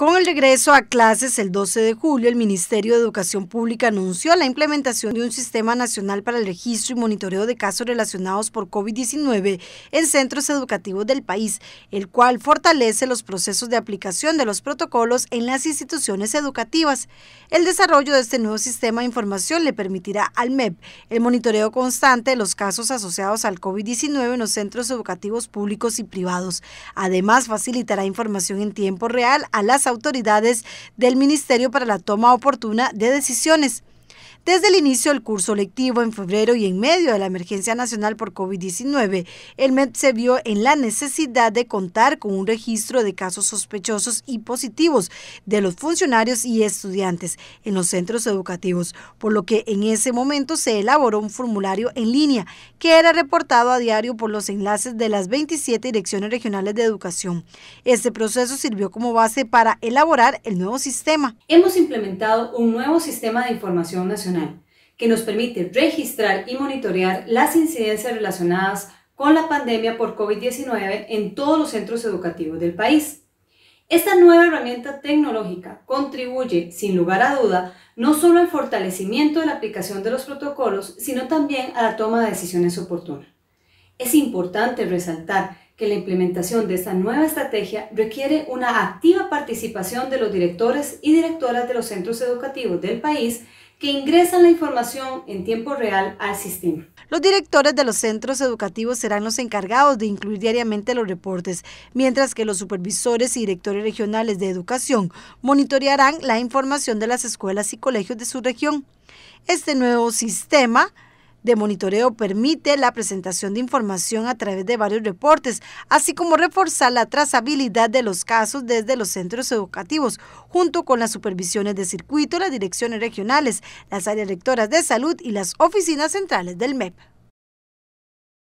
Con el regreso a clases el 12 de julio, el Ministerio de Educación Pública anunció la implementación de un sistema nacional para el registro y monitoreo de casos relacionados por COVID-19 en centros educativos del país, el cual fortalece los procesos de aplicación de los protocolos en las instituciones educativas. El desarrollo de este nuevo sistema de información le permitirá al MEP el monitoreo constante de los casos asociados al COVID-19 en los centros educativos públicos y privados. Además, facilitará información en tiempo real a las autoridades del Ministerio para la toma oportuna de decisiones. Desde el inicio del curso lectivo en febrero y en medio de la emergencia nacional por COVID-19, el MEP se vio en la necesidad de contar con un registro de casos sospechosos y positivos de los funcionarios y estudiantes en los centros educativos, por lo que en ese momento se elaboró un formulario en línea que era reportado a diario por los enlaces de las 27 direcciones regionales de educación. Este proceso sirvió como base para elaborar el nuevo sistema. Hemos implementado un nuevo sistema de información nacional que nos permite registrar y monitorear las incidencias relacionadas con la pandemia por COVID-19 en todos los centros educativos del país. Esta nueva herramienta tecnológica contribuye, sin lugar a duda, no solo al fortalecimiento de la aplicación de los protocolos, sino también a la toma de decisiones oportunas. Es importante resaltar que la implementación de esta nueva estrategia requiere una activa participación de los directores y directoras de los centros educativos del país que ingresan la información en tiempo real al sistema. Los directores de los centros educativos serán los encargados de incluir diariamente los reportes, mientras que los supervisores y directores regionales de educación monitorearán la información de las escuelas y colegios de su región. Este nuevo sistema de monitoreo permite la presentación de información a través de varios reportes, así como reforzar la trazabilidad de los casos desde los centros educativos, junto con las supervisiones de circuito, las direcciones regionales, las áreas rectoras de salud y las oficinas centrales del MEP.